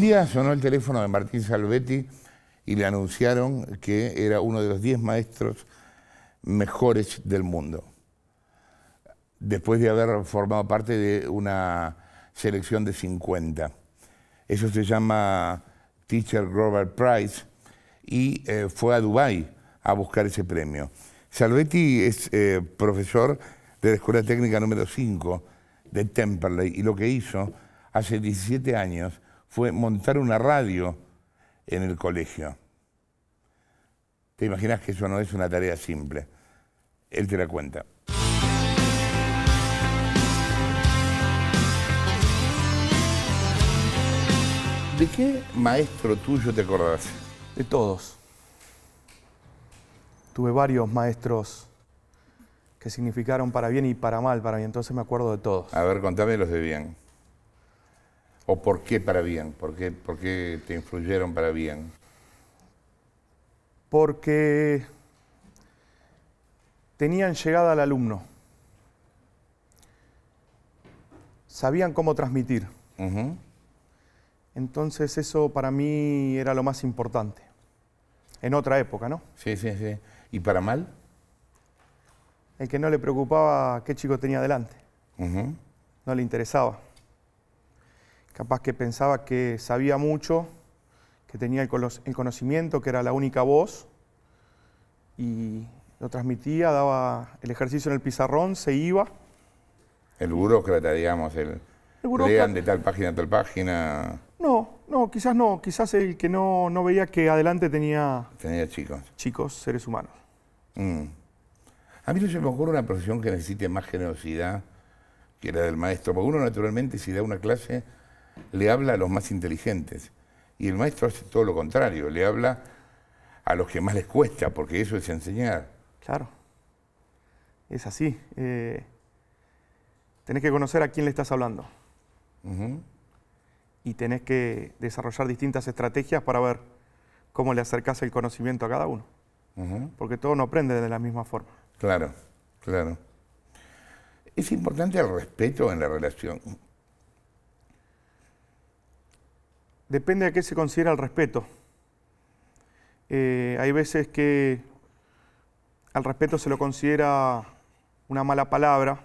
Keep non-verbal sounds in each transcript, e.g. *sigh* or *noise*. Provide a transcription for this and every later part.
un día sonó el teléfono de Martín Salvetti y le anunciaron que era uno de los 10 maestros mejores del mundo. Después de haber formado parte de una selección de 50. Eso se llama Teacher Robert Prize y eh, fue a Dubái a buscar ese premio. Salvetti es eh, profesor de la Escuela Técnica número 5 de Temperley y lo que hizo hace 17 años fue montar una radio en el colegio. Te imaginas que eso no es una tarea simple. Él te la cuenta. ¿De qué maestro tuyo te acordás? De todos. Tuve varios maestros que significaron para bien y para mal para mí, entonces me acuerdo de todos. A ver, contame los de bien. ¿O por qué para bien? ¿Por qué, te influyeron para bien? Porque tenían llegada al alumno. Sabían cómo transmitir. Entonces eso para mí era lo más importante. En otra época, ¿no? Sí, sí, sí. ¿Y para mal? El que no le preocupaba qué chico tenía delante. No le interesaba capaz que pensaba que sabía mucho, que tenía el conocimiento, que era la única voz, y lo transmitía, daba el ejercicio en el pizarrón, se iba. El burócrata, digamos, el, el burócrata. lean de tal página a tal página. No, no, quizás no, quizás el que no, no veía que adelante tenía... Tenía chicos. Chicos, seres humanos. Mm. A mí no se me ocurre una profesión que necesite más generosidad que la del maestro, porque uno naturalmente si da una clase le habla a los más inteligentes. Y el maestro hace todo lo contrario, le habla a los que más les cuesta, porque eso es enseñar. Claro, es así. Eh, tenés que conocer a quién le estás hablando. Y tenés que desarrollar distintas estrategias para ver cómo le acercás el conocimiento a cada uno. Porque todos no aprende de la misma forma. Claro, claro. Es importante el respeto en la relación Depende a qué se considera el respeto. Eh, hay veces que al respeto se lo considera una mala palabra.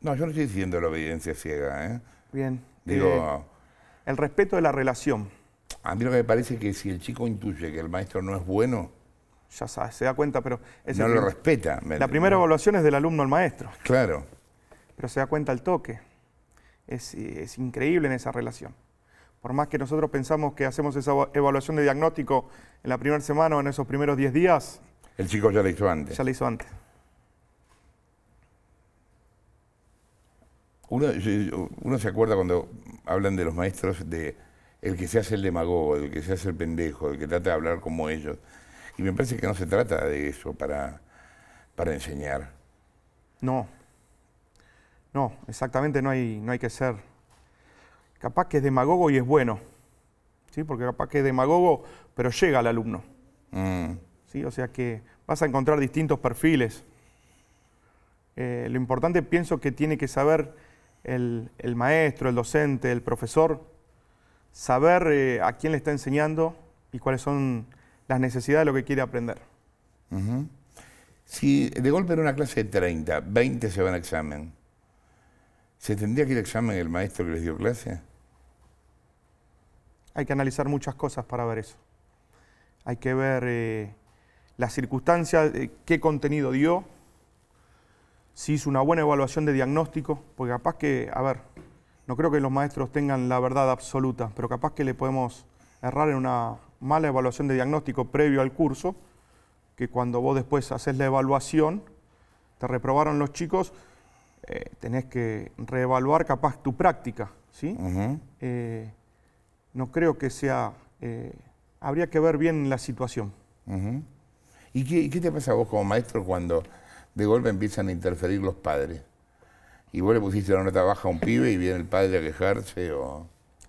No, yo no estoy diciendo la obediencia ciega, ¿eh? Bien. Digo... Eh, el respeto de la relación. A mí lo que me parece es que si el chico intuye que el maestro no es bueno... Ya sabe, se da cuenta, pero... no lo respeta. la primera evaluación es del alumno al maestro. Claro. Pero se da cuenta al toque. Es, es increíble en esa relación por más que nosotros pensamos que hacemos esa evaluación de diagnóstico en la primera semana o en esos primeros 10 días. El chico ya la hizo antes. Ya la hizo antes. Uno, se acuerda cuando hablan de los maestros de el que se hace el demagogo, el que se hace el pendejo, el que trata de hablar como ellos. Y me parece que no se trata de eso para, para enseñar. No. No, exactamente no hay, no hay que ser capaz que es demagogo y es bueno, ¿sí? porque capaz que es demagogo, pero llega al alumno. Mm. ¿sí? O sea que vas a encontrar distintos perfiles. Eh, lo importante pienso que tiene que saber el, maestro, el docente, el profesor, saber eh, a quién le está enseñando y cuáles son las necesidades de lo que quiere aprender. Si de golpe era una clase de 30, 20 se van a examen, ¿se tendría que ir a examen el maestro que les dio clase? Hay que analizar muchas cosas para ver eso. Hay que ver eh, las circunstancias, eh, qué contenido dio, si hizo una buena evaluación de diagnóstico, porque capaz que, a ver, no creo que los maestros tengan la verdad absoluta, pero capaz que le podemos errar en una mala evaluación de diagnóstico previo al curso, que cuando vos después haces la evaluación, te reprobaron los chicos, eh, tenés que reevaluar capaz tu práctica, ¿sí? no creo que sea... Eh, habría que ver bien la situación. ¿Y qué, te pasa a vos como maestro cuando de golpe empiezan a interferir los padres? Y vos le pusiste la nota baja a un pibe y viene el padre a quejarse o...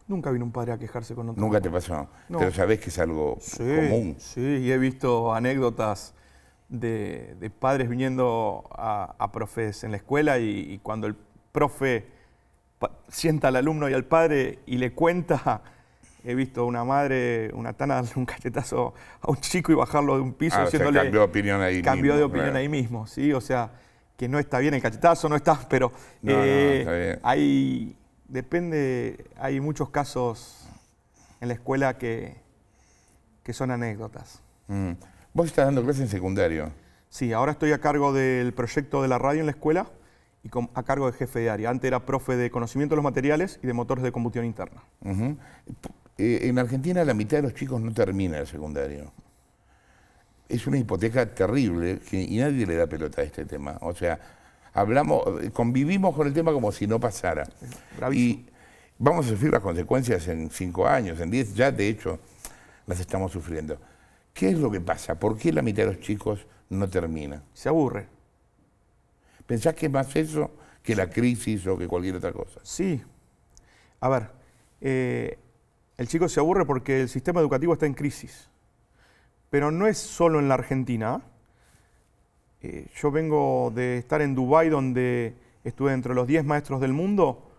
Nunca vino un padre a quejarse con otro. Nunca te pasó, pero sabés que es algo común. Sí, y he visto anécdotas de, padres viniendo a, profes en la escuela y cuando el profe sienta al alumno y al padre y le cuenta he visto una madre, una tana, darle un cachetazo a un chico y bajarlo de un piso. Ah, cambió de opinión ahí Cambió de opinión ahí mismo, ¿sí? O sea, que no está bien el cachetazo, no está, pero eh, hay, depende, hay muchos casos en la escuela que, que son anécdotas. Mm. Vos estás dando clases en secundario. Sí, ahora estoy a cargo del proyecto de la radio en la escuela y a cargo de jefe de área. Antes era profe de conocimiento de los materiales y de motores de combustión interna. Eh, en Argentina la mitad de los chicos no termina el secundario. Es una hipoteca terrible y nadie le da pelota a este tema. O sea, hablamos, convivimos con el tema como si no pasara. Y vamos a sufrir las consecuencias en cinco años, en diez, ya de hecho las estamos sufriendo. ¿Qué es lo que pasa? ¿Por qué la mitad de los chicos no termina? Se aburre. ¿Pensás que es más eso que la crisis o que cualquier otra cosa? Sí. A ver, eh, el chico se aburre porque el sistema educativo está en crisis. Pero no es solo en la Argentina. Eh, yo vengo de estar en Dubái donde estuve entre los 10 maestros del mundo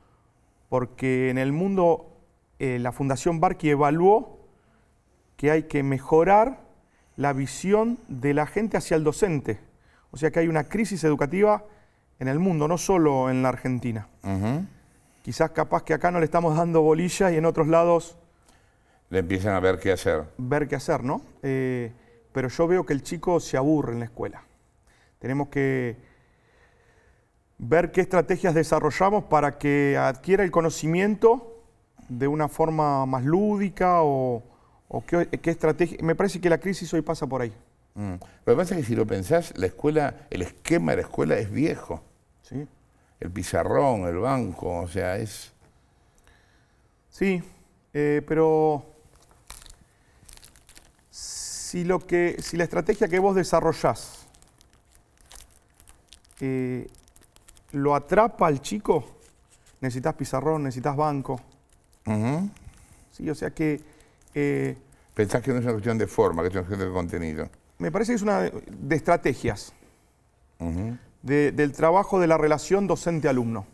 porque en el mundo eh, la Fundación Barqui evaluó que hay que mejorar la visión de la gente hacia el docente. O sea que hay una crisis educativa en el mundo, no solo en la Argentina. Quizás capaz que acá no le estamos dando bolillas y en otros lados le empiezan a ver qué hacer. Ver qué hacer, ¿no? Eh, pero yo veo que el chico se aburre en la escuela. Tenemos que ver qué estrategias desarrollamos para que adquiera el conocimiento de una forma más lúdica o, qué, estrategia. Me parece que la crisis hoy pasa por ahí. Mm. Lo que pasa es que si lo pensás, la escuela, el esquema de la escuela es viejo. Sí. El pizarrón, el banco, o sea, es... Sí, eh, pero si, lo que, si la estrategia que vos desarrollás eh, lo atrapa al chico, necesitas pizarrón, necesitas banco. Sí, o sea que... Eh, Pensás que no es una cuestión de forma, que es una cuestión de contenido. Me parece que es una de, estrategias, del trabajo de la relación docente-alumno.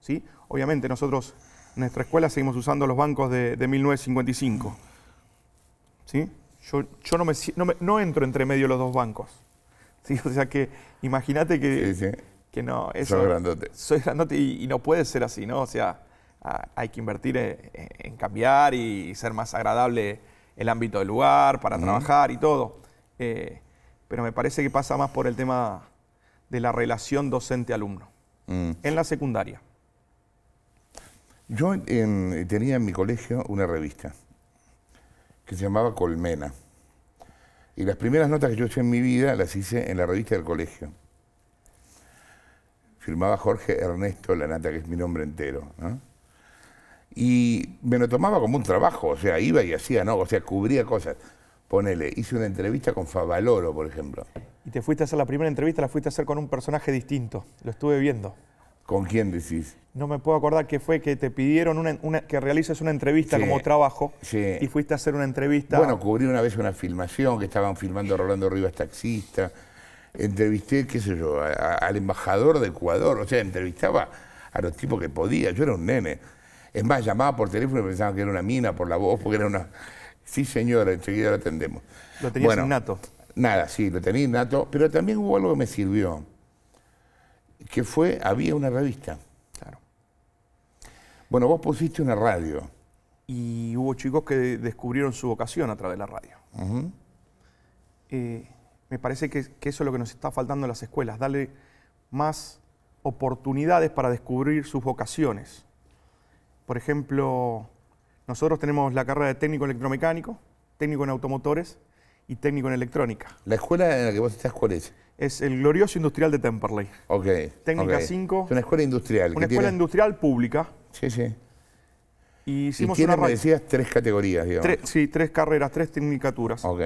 ¿sí? Obviamente nosotros en nuestra escuela seguimos usando los bancos de, de 1955. ¿Sí? yo, no, me, no, entro entre medio los dos bancos. *laughs* O sea que imagínate que, que no. soy grandote. Soy grandote y, no puede ser así, ¿no? O sea, hay que invertir e, e, en, cambiar y ser más agradable el ámbito del lugar para trabajar y todo. Eh, pero me parece que pasa más por el tema de la relación docente-alumno mm. en la secundaria. Yo tenía en mi colegio una revista que se llamaba Colmena. Y las primeras notas que yo hice en mi vida las hice en la revista del colegio. Firmaba Jorge Ernesto Lanata, que es mi nombre entero. Y me lo tomaba como un trabajo, o sea, iba y hacía, ¿no? O sea, cubría cosas. Ponele, hice una entrevista con Favaloro, por ejemplo. Y te fuiste a hacer la primera entrevista, la fuiste a hacer con un personaje distinto. Lo estuve viendo. ¿Con quién decís? No me puedo acordar que fue que te pidieron una, que realices una entrevista como trabajo y fuiste a hacer una entrevista. Bueno, cubrí una vez una filmación que estaban filmando Rolando Rivas Taxista. Entrevisté, qué sé yo, al embajador de Ecuador. O sea, entrevistaba a los tipos que podía. Yo era un nene. Es más, llamaba por teléfono y pensaba que era una mina por la voz, porque era una... Sí, señora, enseguida la atendemos. Lo tenías innato. Nada, sí, lo tenía innato, pero también hubo algo que me sirvió que fue, había una revista. Claro. Bueno, vos pusiste una radio. Y hubo chicos que descubrieron su vocación a través de la radio. Eh, me parece que, que, eso es lo que nos está faltando en las escuelas, darle más oportunidades para descubrir sus vocaciones. Por ejemplo, nosotros tenemos la carrera de técnico electromecánico, técnico en automotores y técnico en electrónica. ¿La escuela en la que vos estás cuál es? es el glorioso industrial de Temperley. Ok. Técnica 5. Es una escuela industrial. Una escuela industrial pública. Sí, sí. Y hicimos ¿Y me decías, tres categorías, digamos. sí, tres carreras, tres tecnicaturas. Ok.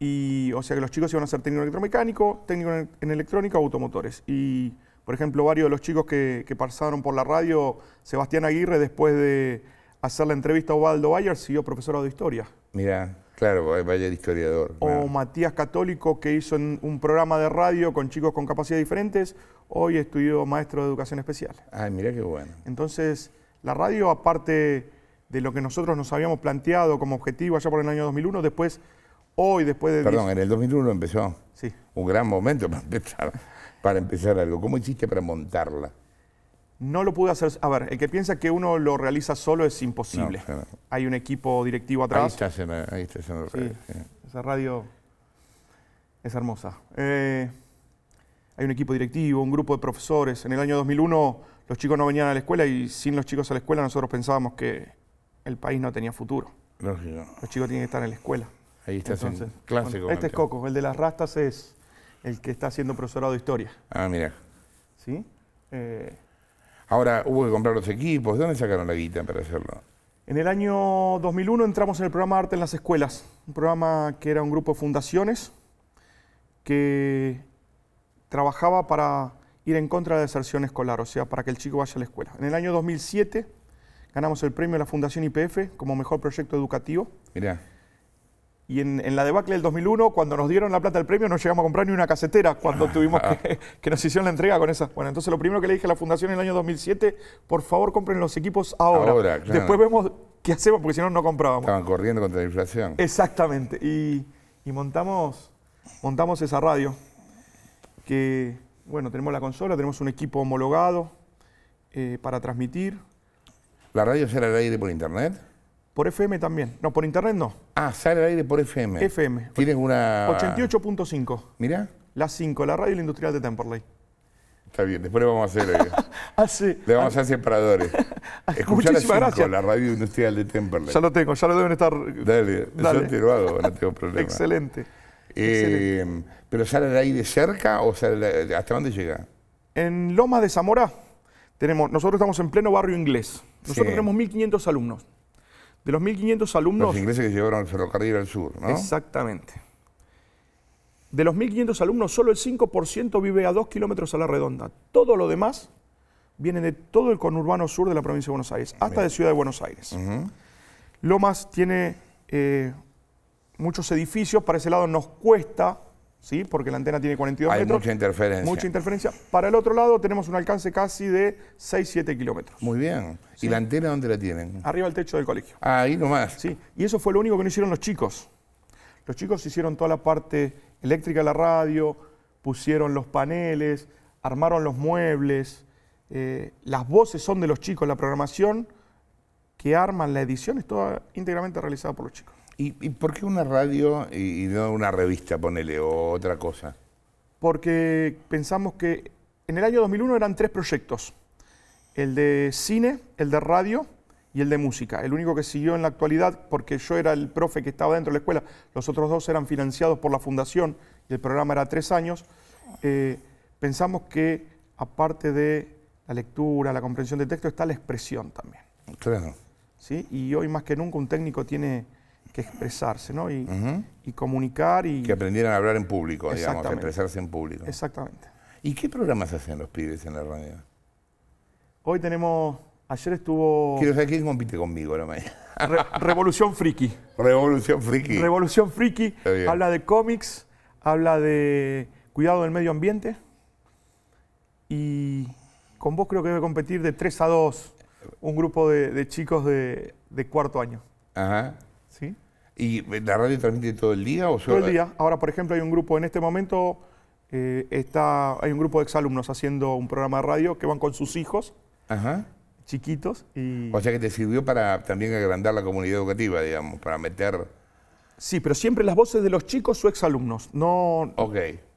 Y, o sea que los chicos iban a ser técnico electromecánico, técnico en, electrónica automotores. Y, por ejemplo, varios de los chicos que, pasaron por la radio, Sebastián Aguirre, después de hacer la entrevista a Ovaldo Bayer, siguió profesorado de historia. Mira. Claro, vaya historiador. O Matías Católico, que hizo un programa de radio con chicos con capacidades diferentes, hoy estudió maestro de educación especial. Ay, mira qué bueno. Entonces, la radio, aparte de lo que nosotros nos habíamos planteado como objetivo allá por el año 2001, después, hoy, después de... Perdón, en el 2001 empezó. Sí. Un gran momento *laughs* para empezar algo. ¿Cómo hiciste para montarla? No lo pude hacer. A ver, el que piensa que uno lo realiza solo es imposible. Hay un equipo directivo atrás. Ahí está haciendo, ahí está haciendo Esa radio es hermosa. Eh, hay un equipo directivo, un grupo de profesores. En el año 2001 los chicos no venían a la escuela y sin los chicos a la escuela nosotros pensábamos que el país no tenía futuro. Los chicos tienen que estar en la escuela. Ahí está haciendo. clásico. este es Coco, el de las rastas es el que está haciendo profesorado de historia. Ah, mira. ¿Sí? Eh, Ahora, hubo que comprar los equipos. ¿De dónde sacaron la guita para hacerlo? En el año 2001 entramos en el programa Arte en las Escuelas, un programa que era un grupo de fundaciones que trabajaba para ir en contra de la deserción escolar, o sea, para que el chico vaya a la escuela. En el año 2007 ganamos el premio de la Fundación IPF como mejor proyecto educativo. Mirá. Y en, la debacle del 2001, cuando nos dieron la plata del premio, no llegamos a comprar ni una casetera cuando *laughs* tuvimos ah. que, que, nos hicieron la entrega con esa. Bueno, entonces lo primero que le dije a la fundación en el año 2007, por favor compren los equipos ahora. Después vemos qué hacemos, porque si no, no comprábamos. Estaban corriendo contra la inflación. Exactamente. Y, montamos, montamos esa radio, que, bueno, tenemos la consola, tenemos un equipo homologado eh, para transmitir. ¿La radio será el aire por internet? Por FM también. No, por internet no. Ah, sale al aire por FM. FM. Tienes una. 88.5. Mirá. La 5, la radio industrial de Temperley. Está bien, después le vamos a hacer. Eh, *laughs* ah, sí. Le vamos a hacer separadores. Escucha la 5, la radio industrial de Temperley. Ya lo tengo, ya lo deben estar. Dale, Dale. yo te lo hago, no tengo problema. Excelente. Em, ¿Pero sale al aire cerca o hasta dónde llega? En Loma de Zamora tenemos, nosotros estamos en pleno barrio inglés. Nosotros tenemos 1.500 alumnos. De los 1.500 alumnos... Los ingleses que llevaron el ferrocarril al sur, ¿no? Exactamente. De los 1.500 alumnos, solo el 5% vive a 2 kilómetros a la redonda. Todo lo demás viene de todo el conurbano sur de la provincia de Buenos Aires, hasta de Ciudad de Buenos Aires. Lomas tiene eh, muchos edificios, para ese lado nos cuesta ¿sí? porque la antena tiene 42 metros. Hay mucha interferencia. Mucha interferencia. Para el otro lado tenemos un alcance casi de 6-7 kilómetros. Muy bien. ¿Y la antena dónde la tienen? Arriba del techo del colegio. Ahí nomás. Sí, y eso fue lo único que no hicieron los chicos. Los chicos hicieron toda la parte eléctrica de la radio, pusieron los paneles, armaron los muebles, eh, las voces son de los chicos, la programación que arman la edición es toda íntegramente realizada por los chicos. ¿Y, por qué una radio y, no una revista, ponele, o otra cosa? Porque pensamos que en el año 2001 eran tres proyectos, el de cine, el de radio y el de música. El único que siguió en la actualidad, porque yo era el profe que estaba dentro de la escuela, los otros dos eran financiados por la fundación y el programa era tres años, eh, pensamos que aparte de la lectura, la comprensión de texto, está la expresión también. Claro. ¿Sí? Y hoy más que nunca un técnico tiene que expresarse, ¿no? Y, comunicar y... Que aprendieran a hablar en público, digamos, a expresarse en público. Exactamente. ¿Y qué programas hacen los pibes en la radio? Hoy tenemos... Ayer estuvo... Quiero saber quién compite conmigo la mañana. *laughs* Revolución Friki. Revolución Friki. Revolución Friki. Habla de cómics, habla de cuidado del medio ambiente. Y con vos creo que debe competir de 3 a 2 un grupo de, chicos de cuarto año. Ajá. ¿Y la radio transmite todo el día? O solo... Todo el día. Ahora, por ejemplo, hay un grupo en este momento, eh, está, hay un grupo de exalumnos haciendo un programa de radio que van con sus hijos, chiquitos. O sea que te sirvió para también agrandar la comunidad educativa, digamos, para meter... Sí, pero siempre las voces de los chicos o exalumnos. No,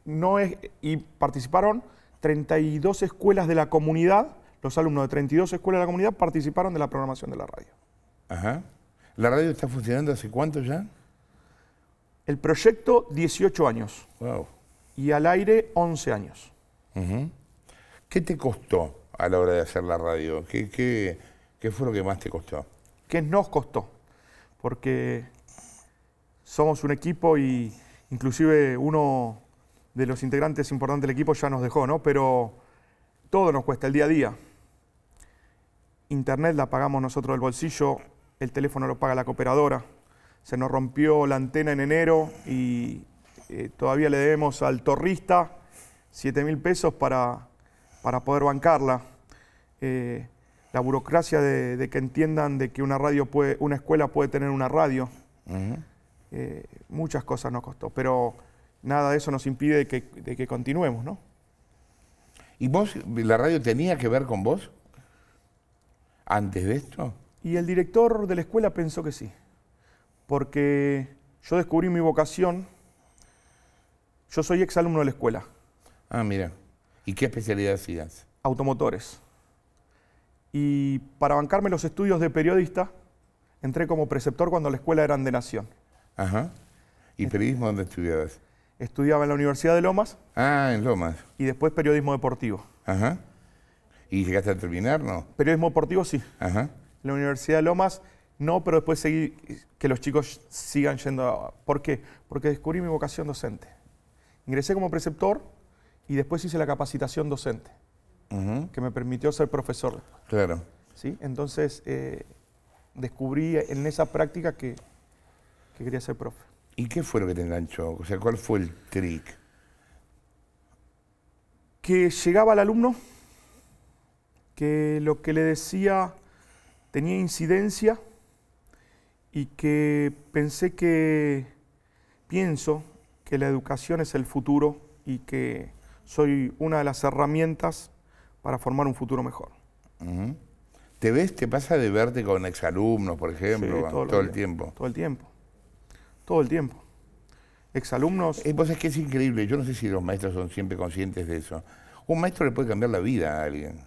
No es, y participaron 32 escuelas de la comunidad, los alumnos de 32 escuelas de la comunidad participaron de la programación de la radio. Ajá. ¿La radio está funcionando hace cuánto ya? El proyecto 18 años. Y al aire 11 años. ¿Qué te costó a la hora de hacer la radio? ¿Qué, fue lo que más te costó? ¿Qué nos costó? Porque somos un equipo y inclusive uno de los integrantes importantes del equipo ya nos dejó, ¿no? Pero todo nos cuesta el día a día. Internet la pagamos nosotros del bolsillo, el teléfono lo paga la cooperadora. Se nos rompió la antena en enero y eh, todavía le debemos al torrista 7 mil pesos para, para poder bancarla. Eh, la burocracia de, que entiendan de que una, radio puede, una escuela puede tener una radio. Eh, muchas cosas nos costó, pero nada de eso nos impide que, que continuemos, ¿no? ¿Y vos, la radio tenía que ver con vos? ¿Antes de esto? Y el director de la escuela pensó que sí, porque yo descubrí mi vocación. Yo soy exalumno de la escuela. Ah, mira. ¿Y qué especialidad hacías? Automotores. Y para bancarme los estudios de periodista, entré como preceptor cuando la escuela era de Nación. Ajá. ¿Y periodismo dónde estudiabas? Estudiaba en la Universidad de Lomas. Ah, en Lomas. Y después periodismo deportivo. Ajá. ¿Y llegaste a terminar, no? Periodismo deportivo, sí. Ajá la Universidad de Lomas, no, pero después seguí que los chicos sigan yendo. A, ¿Por qué? Porque descubrí mi vocación docente. Ingresé como preceptor y después hice la capacitación docente, que me permitió ser profesor. Claro. ¿Sí? Entonces eh, descubrí en esa práctica que, que quería ser profe. ¿Y qué fue lo que te enganchó? O sea, ¿cuál fue el trick? Que llegaba al alumno, que lo que le decía tenía incidencia y que pensé que, pienso que la educación es el futuro y que soy una de las herramientas para formar un futuro mejor. ¿Te ves, te pasa de verte con exalumnos, por ejemplo, todo, el tiempo? Todo el tiempo, todo el tiempo. Exalumnos... Eh, es que es increíble, yo no sé si los maestros son siempre conscientes de eso. Un maestro le puede cambiar la vida a alguien.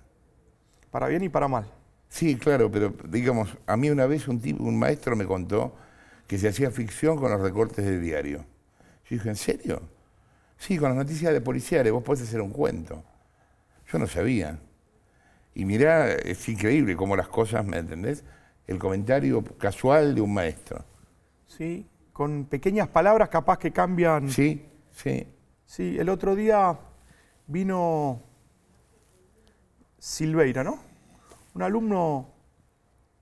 Para bien y para mal. Sí, claro, pero digamos, a mí una vez un, tipo, un maestro me contó que se hacía ficción con los recortes de diario. Yo dije, ¿en serio? Sí, con las noticias de policiales, vos podés hacer un cuento. Yo no sabía. Y mirá, es increíble cómo las cosas, ¿me entendés? El comentario casual de un maestro. Sí, con pequeñas palabras capaz que cambian. Sí, sí. Sí, el otro día vino Silveira, ¿no? un alumno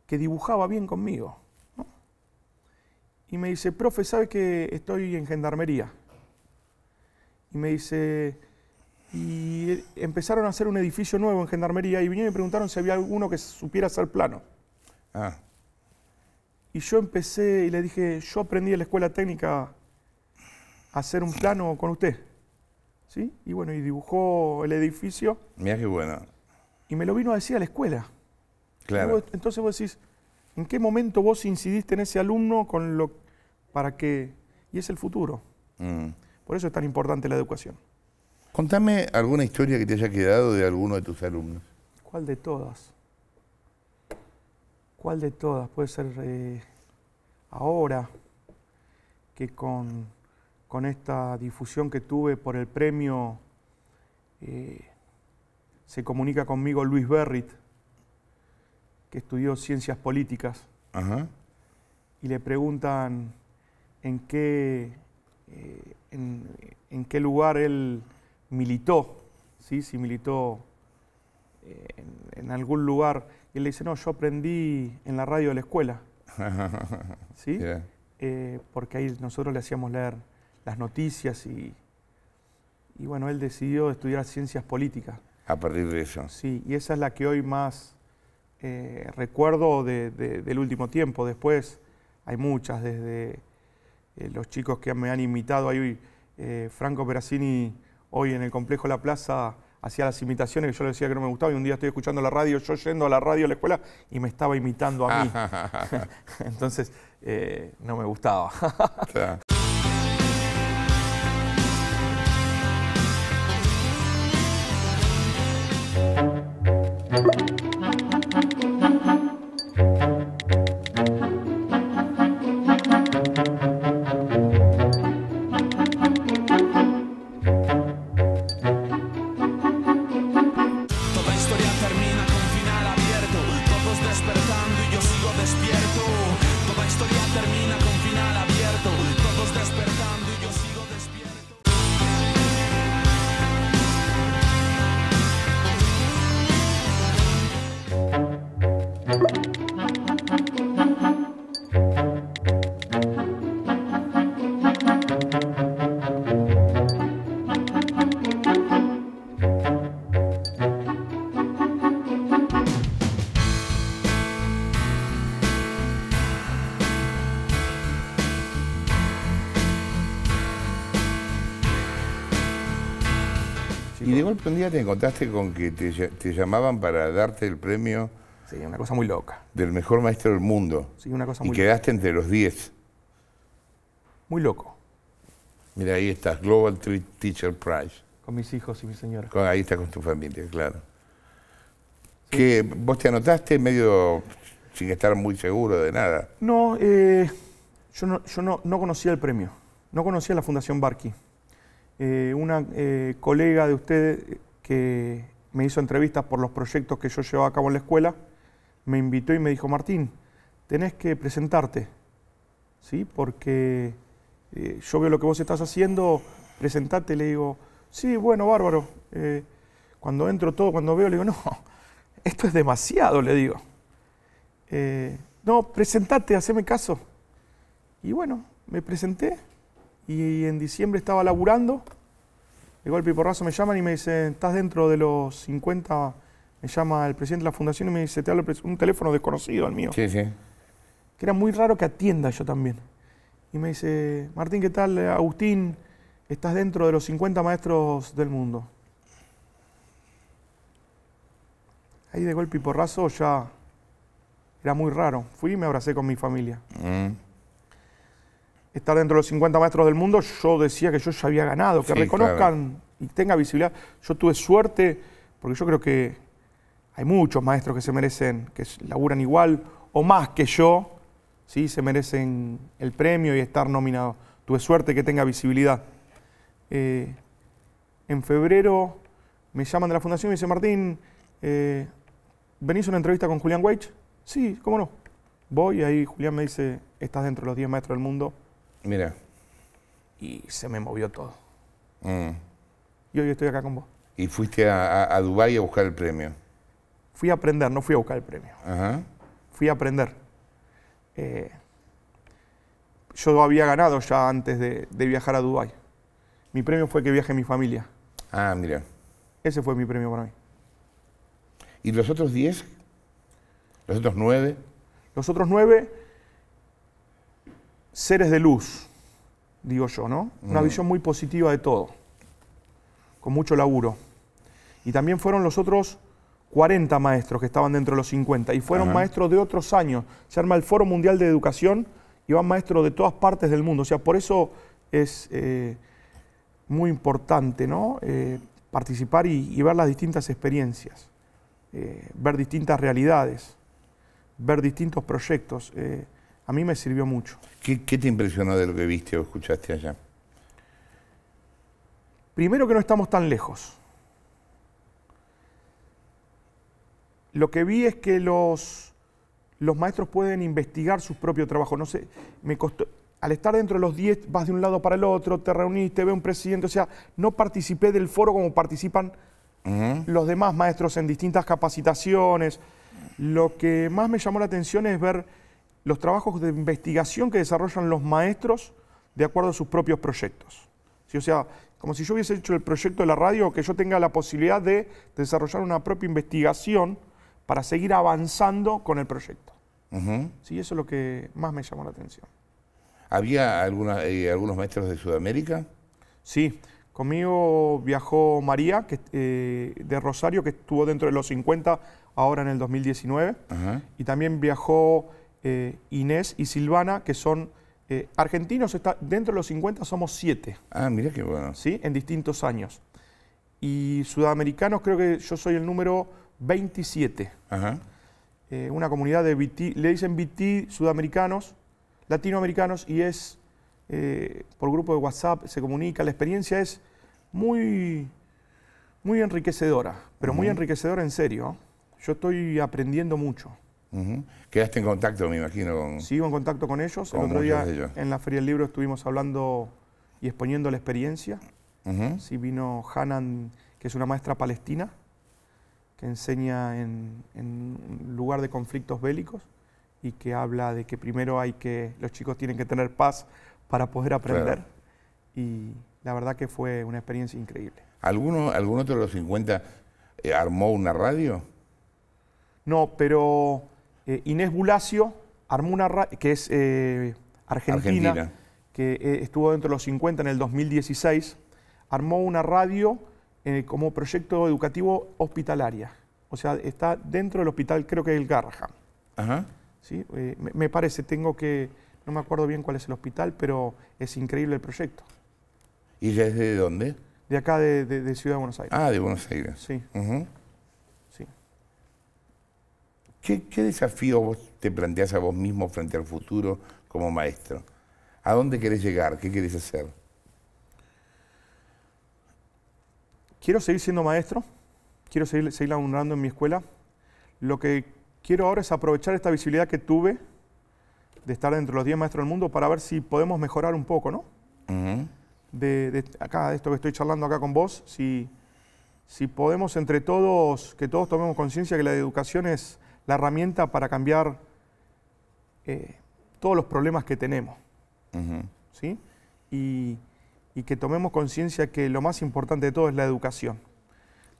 que dibujaba bien conmigo. Y me dice, profe, ¿sabe que estoy en gendarmería? Y me dice, y empezaron a hacer un edificio nuevo en gendarmería y vinieron y me preguntaron si había alguno que supiera hacer plano. Ah. Y yo empecé y le dije, yo aprendí en la escuela técnica a hacer un plano con usted. ¿Sí? Y bueno, y dibujó el edificio. Mira qué bueno. Y me lo vino a decir a la escuela entonces vos decís, ¿en qué momento vos incidiste en ese alumno con lo para que y es el futuro? Mm. Por eso es tan importante la educación. Contame alguna historia que te haya quedado de alguno de tus alumnos. ¿Cuál de todas? ¿Cuál de todas? Puede ser eh, ahora que con, esta difusión que tuve por el premio eh, se comunica conmigo Luis Berrit, que estudió ciencias políticas. Y le preguntan en qué, eh, en, qué lugar él militó, ¿sí? si militó eh, en, algún lugar. Y él le dice, no, yo aprendí en la radio de la escuela. *laughs* ¿Sí? Eh, porque ahí nosotros le hacíamos leer las noticias y, y bueno, él decidió estudiar ciencias políticas. A partir de eso. Sí, y esa es la que hoy más eh, recuerdo del último tiempo. Después hay muchas, desde eh, los chicos que me han invitado. ahí eh, Franco Perazzini hoy en el complejo La Plaza hacía las imitaciones que yo le decía que no me gustaba y un día estoy escuchando la radio, yo yendo a la radio a la escuela y me estaba imitando a mí. *laughs* *laughs* Entonces, no me gustaba. un día te encontraste con que te, llamaban para darte el premio... Sí, una cosa muy loca. Del mejor maestro del mundo. Sí, una cosa muy Y quedaste entre los 10. Muy loco. Mira, ahí estás, Global Teacher Prize. Con mis hijos y mi señora. ahí está con tu familia, claro. Que vos te anotaste medio sin estar muy seguro de nada. No, eh, yo, no, yo no, no conocía el premio. No conocía la Fundación Barki. Eh, una eh, colega de ustedes que me hizo entrevistas por los proyectos que yo llevaba a cabo en la escuela, me invitó y me dijo, Martín, tenés que presentarte, ¿sí? Porque eh, yo veo lo que vos estás haciendo, presentate, le digo, sí, bueno, bárbaro. cuando entro todo, cuando veo, le digo, no, *laughs* esto es demasiado, le digo. no, presentate, haceme caso. Y bueno, me presenté y en diciembre estaba laburando. De golpe y porrazo me llaman y me dicen, estás dentro de los 50, me llama el presidente de la fundación y me dice, te hablo un teléfono desconocido al mío. Sí, sí. Que era muy raro que atienda yo también. Y me dice, Martín, ¿qué tal? Agustín, estás dentro de los 50 maestros del mundo. Ahí de golpe y porrazo ya era muy raro. Fui y me abracé con mi familia. Mm estar dentro de los 50 maestros del mundo, yo decía que yo ya había ganado, que reconozcan y tenga visibilidad. Yo tuve suerte, porque yo creo que hay muchos maestros que se merecen, que laburan igual o más que yo, ¿sí? se merecen el premio y estar nominado Tuve suerte que tenga visibilidad. Eh, en febrero me llaman de la fundación y me dicen, Martín, eh, ¿venís a una entrevista con Julián Weich? Sí, cómo no. Voy y ahí Julián me dice, estás dentro de los 10 maestros del mundo. Mira. Y se me movió todo. Mm. Y hoy estoy acá con vos. ¿Y fuiste a, a, a Dubái a buscar el premio? Fui a aprender, no fui a buscar el premio. Fui a aprender. Eh, yo había ganado ya antes de, viajar a Dubái. Mi premio fue que viaje mi familia. Ah, mira. Ese fue mi premio para mí. ¿Y los otros 10? ¿Los otros nueve? Los otros 9 seres de luz, digo yo, ¿no? Una mm. visión muy positiva de todo, con mucho laburo. Y también fueron los otros 40 maestros que estaban dentro de los 50 y fueron maestros de otros años. Se arma el Foro Mundial de Educación y van maestros de todas partes del mundo. O sea, por eso es eh, muy importante, ¿no? Eh, participar y, ver las distintas experiencias, eh, ver distintas realidades, ver distintos proyectos a mí me sirvió mucho. ¿Qué, te impresionó de lo que viste o escuchaste allá? Primero que no estamos tan lejos. Lo que vi es que los, los maestros pueden investigar su propio trabajo. No sé, me costó, al estar dentro de los 10 vas de un lado para el otro, te reuniste, ve un presidente, o sea, no participé del foro como participan los demás maestros en distintas capacitaciones. Lo que más me llamó la atención es ver los trabajos de investigación que desarrollan los maestros de acuerdo a sus propios proyectos. O sea, como si yo hubiese hecho el proyecto de la radio, que yo tenga la posibilidad de desarrollar una propia investigación para seguir avanzando con el proyecto. Sí, eso es lo que más me llamó la atención. ¿Había eh, algunos maestros de Sudamérica? Sí, conmigo viajó María que, eh, de Rosario, que estuvo dentro de los 50 ahora en el 2019, y también viajó eh, Inés y Silvana, que son eh, argentinos, está, dentro de los 50 somos 7. Ah, mira qué bueno. Sí, en distintos años. Y sudamericanos creo que yo soy el número 27. Eh, una comunidad de BT, le dicen BT sudamericanos, latinoamericanos, y es por grupo de WhatsApp, se comunica, la experiencia es muy, muy enriquecedora, pero muy enriquecedora en serio. Yo estoy aprendiendo mucho. Quedaste en contacto, me imagino, Sigo en contacto con ellos. el otro día en la Feria del Libro estuvimos hablando y exponiendo la experiencia. Si vino Hanan, que es una maestra palestina, que enseña en, en, lugar de conflictos bélicos y que habla de que primero hay que, los chicos tienen que tener paz para poder aprender. Y la verdad que fue una experiencia increíble. ¿Alguno, ¿Algún otro de los 50 eh, armó una radio? No, pero eh, Inés Bulacio armó una que es eh, argentina, que eh, estuvo dentro de los 50 en el 2016, armó una radio como proyecto educativo hospitalaria. O sea, está dentro del hospital, creo que es el Garraham. ¿Sí? Me, parece, tengo que... No me acuerdo bien cuál es el hospital, pero es increíble el proyecto. ¿Y desde dónde? De acá, de, Ciudad de Buenos Aires. Ah, de Buenos Aires. Sí. ¿Qué, desafío te planteas a vos mismo frente al futuro como maestro? ¿A dónde querés llegar? ¿Qué querés hacer? Quiero seguir siendo maestro, quiero seguir, seguir abundando en mi escuela. Lo que quiero ahora es aprovechar esta visibilidad que tuve de estar entre los 10 maestros del mundo para ver si podemos mejorar un poco, ¿no? de, acá, esto que estoy charlando acá con vos, si, si podemos entre todos, que todos tomemos conciencia que la educación es la herramienta para cambiar eh, todos los problemas que tenemos. ¿sí? y, que tomemos conciencia que lo más importante de todo es la educación.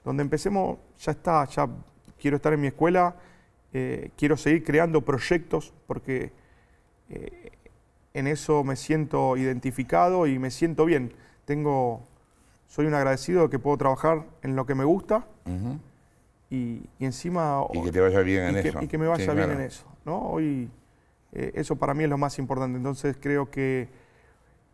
Donde empecemos, ya está, ya quiero estar en mi escuela, eh, quiero seguir creando proyectos porque eh, en eso me siento identificado y me siento bien. Tengo, soy un agradecido de que puedo trabajar en lo que me gusta y, encima... Y que te vaya bien en eso. Y que me vaya bien en eso, ¿no? Hoy eh, eso para mí es lo más importante, entonces creo que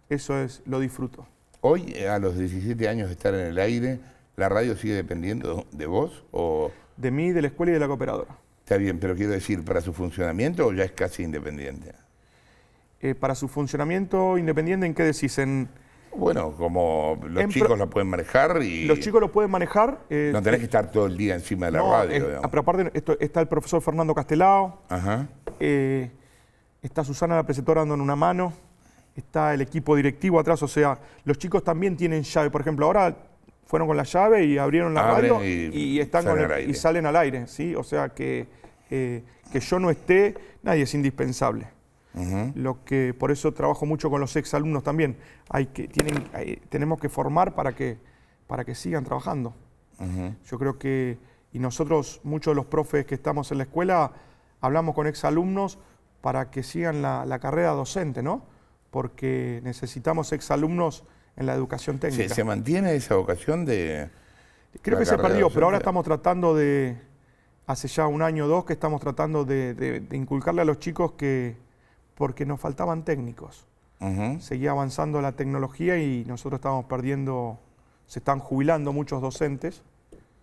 eso es, lo disfruto. Hoy, eh, a los 17 años de estar en el aire, ¿la radio sigue dependiendo de vos o...? De mí, de la escuela y de la cooperadora. Está bien, pero quiero decir, ¿para su funcionamiento o ya es casi independiente? Eh, para su funcionamiento independiente, ¿en qué decís? ¿En, bueno, como los chicos lo pueden manejar y... Los chicos lo pueden manejar. Eh, no tenés eh, que estar todo el día encima de la radio. Ah, pero aparte está el profesor Fernando Castelao, eh, está Susana la preceptora dando en una mano, está el equipo directivo atrás, o sea, los chicos también tienen llave. Por ejemplo, ahora fueron con la llave y abrieron la radio y, están salen y salen al aire, ¿sí? O sea que, que yo no esté, nadie es indispensable lo que, por eso trabajo mucho con los exalumnos también. Hay que, tienen, tenemos que formar para que, para que sigan trabajando. Yo creo que, y nosotros, muchos de los profes que estamos en la escuela, hablamos con exalumnos para que sigan la, carrera docente, ¿no? Porque necesitamos exalumnos en la educación técnica. ¿Se, se mantiene esa vocación de...? Creo que se perdió, perdido pero ahora estamos tratando de, hace ya un año o dos, que estamos tratando de inculcarle a los chicos que, porque nos faltaban técnicos. Seguía avanzando la tecnología y nosotros estábamos perdiendo, se están jubilando muchos docentes,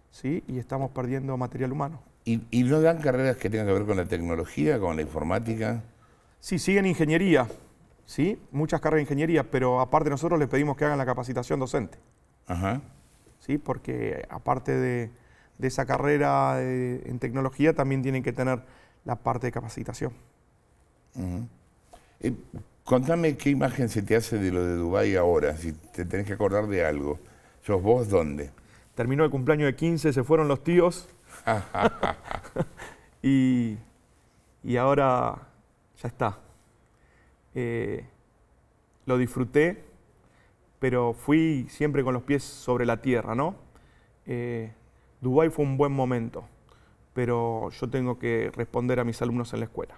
¿sí? Y estamos perdiendo material humano. ¿Y, no dan carreras que tengan que ver con la tecnología, con la informática? Sí, siguen ingeniería, ¿sí? Muchas carreras de ingeniería, pero aparte nosotros les pedimos que hagan la capacitación docente. ¿Sí? Porque aparte de, esa carrera eh, en tecnología, también tienen que tener la parte de capacitación. Eh, contame qué imagen se te hace de lo de Dubái ahora, si te tenés que acordar de algo. ¿Sos vos dónde? Terminó el cumpleaños de 15, se fueron los tíos. *laughs* y, ahora ya está. Eh, lo disfruté, pero fui siempre con los pies sobre la tierra, ¿no? Eh, Dubái fue un buen momento, pero yo tengo que responder a mis alumnos en la escuela.